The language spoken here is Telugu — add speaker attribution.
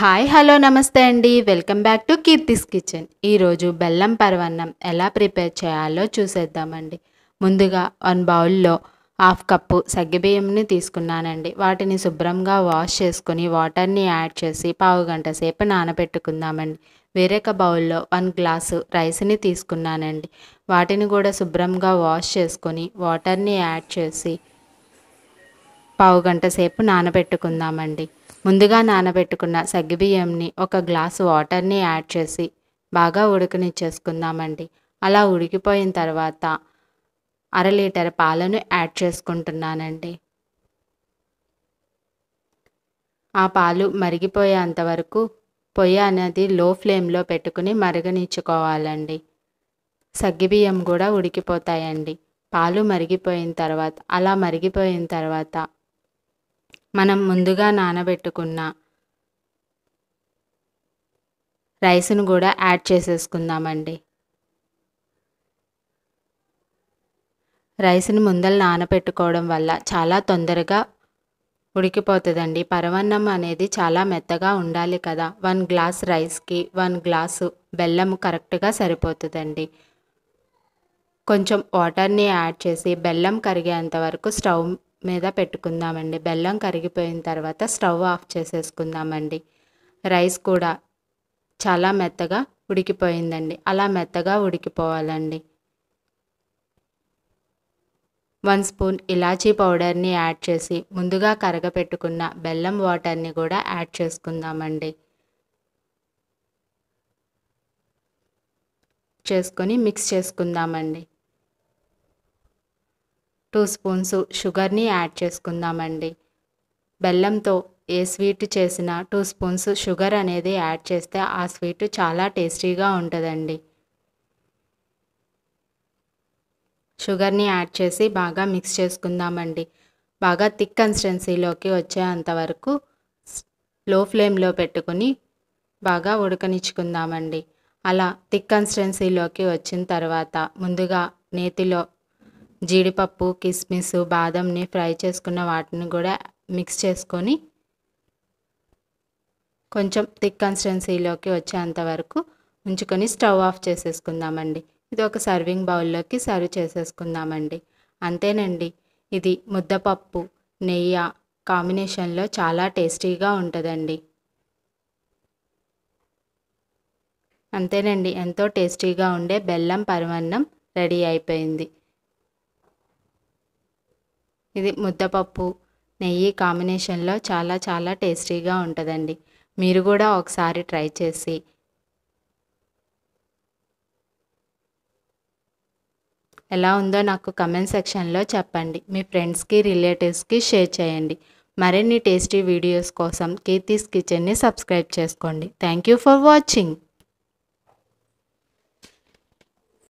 Speaker 1: హాయ్ హలో నమస్తే అండి welcome back to Keerthi's kitchen ఈరోజు బెల్లం పరవన్నం ఎలా ప్రిపేర్ చేయాలో చూసేద్దామండి ముందుగా వన్ బౌల్లో హాఫ్ కప్పు సగ్గిబియ్యంని తీసుకున్నానండి వాటిని శుభ్రంగా వాష్ చేసుకుని వాటర్ని యాడ్ చేసి పావు గంట సేపు నానబెట్టుకుందామండి వేరొక బౌల్లో వన్ గ్లాసు రైస్ని తీసుకున్నానండి వాటిని కూడా శుభ్రంగా వాష్ చేసుకొని వాటర్ని యాడ్ చేసి పావు గంట సేపు నానబెట్టుకుందామండి ముందుగా నానబెట్టుకున్న సగ్గిబియ్యంని ఒక గ్లాసు వాటర్ని యాడ్ చేసి బాగా ఉడకనిచ్చేసుకుందామండి అలా ఉడికిపోయిన తర్వాత అర లీటర్ పాలను యాడ్ చేసుకుంటున్నానండి ఆ పాలు మరిగిపోయేంత వరకు పొయ్యి అనేది లో ఫ్లేమ్లో పెట్టుకుని మరగనిచ్చుకోవాలండి సగ్గిబియ్యం కూడా ఉడికిపోతాయండి పాలు మరిగిపోయిన తర్వాత అలా మరిగిపోయిన తర్వాత మనం ముందుగా నానబెట్టుకున్న రైస్ను కూడా యాడ్ చేసేసుకుందామండి రైస్ని ముందలు నానబెట్టుకోవడం వల్ల చాలా తొందరగా ఉడికిపోతుందండి పరవన్నం అనేది చాలా మెత్తగా ఉండాలి కదా వన్ గ్లాస్ రైస్కి వన్ గ్లాసు బెల్లం కరెక్ట్గా సరిపోతుందండి కొంచెం వాటర్ని యాడ్ చేసి బెల్లం కరిగేంత వరకు స్టవ్ మీద పెట్టుకుందామండి బెల్లం కరిగిపోయిన తర్వాత స్టవ్ ఆఫ్ చేసేసుకుందామండి రైస్ కూడా చాలా మెత్తగా ఉడికిపోయిందండి అలా మెత్తగా ఉడికిపోవాలండి వన్ స్పూన్ ఇలాచీ పౌడర్ని యాడ్ చేసి ముందుగా కరగపెట్టుకున్న బెల్లం వాటర్ని కూడా యాడ్ చేసుకుందామండి చేసుకొని మిక్స్ చేసుకుందామండి టూ స్పూన్స్ షుగర్ని యాడ్ చేసుకుందామండి బెల్లంతో ఏ స్వీట్ చేసినా టూ స్పూన్స్ షుగర్ అనేది యాడ్ చేస్తే ఆ స్వీట్ చాలా టేస్టీగా ఉంటుందండి షుగర్ని యాడ్ చేసి బాగా మిక్స్ చేసుకుందామండి బాగా థిక్ కన్సిస్టెన్సీలోకి వచ్చేంత వరకు లో ఫ్లేమ్లో పెట్టుకుని బాగా ఉడకనిచ్చుకుందామండి అలా థిక్ కన్సిస్టెన్సీలోకి వచ్చిన తర్వాత ముందుగా నేతిలో జీడిపప్పు కిస్మిస్ బాదంని ఫ్రై చేసుకున్న వాటిని కూడా మిక్స్ చేసుకొని కొంచెం థిక్ కన్సిస్టెన్సీలోకి వచ్చేంత వరకు ఉంచుకొని స్టవ్ ఆఫ్ చేసేసుకుందామండి ఇది ఒక సర్వింగ్ బౌల్లోకి సర్వ్ చేసేసుకుందామండి అంతేనండి ఇది ముద్దపప్పు నెయ్యి కాంబినేషన్లో చాలా టేస్టీగా ఉంటుందండి అంతేనండి ఎంతో టేస్టీగా ఉండే బెల్లం పరమన్నం రెడీ అయిపోయింది ఇది ముద్దపప్పు నెయ్యి కాంబినేషన్లో చాలా చాలా టేస్టీగా ఉంటుందండి మీరు కూడా ఒకసారి ట్రై చేసి ఎలా ఉందో నాకు కమెంట్ సెక్షన్లో చెప్పండి మీ ఫ్రెండ్స్కి రిలేటివ్స్కి షేర్ చేయండి మరిన్ని టేస్టీ వీడియోస్ కోసం కీర్తిస్ కిచెన్ని సబ్స్క్రైబ్ చేసుకోండి థ్యాంక్ యూ ఫర్ వాచింగ్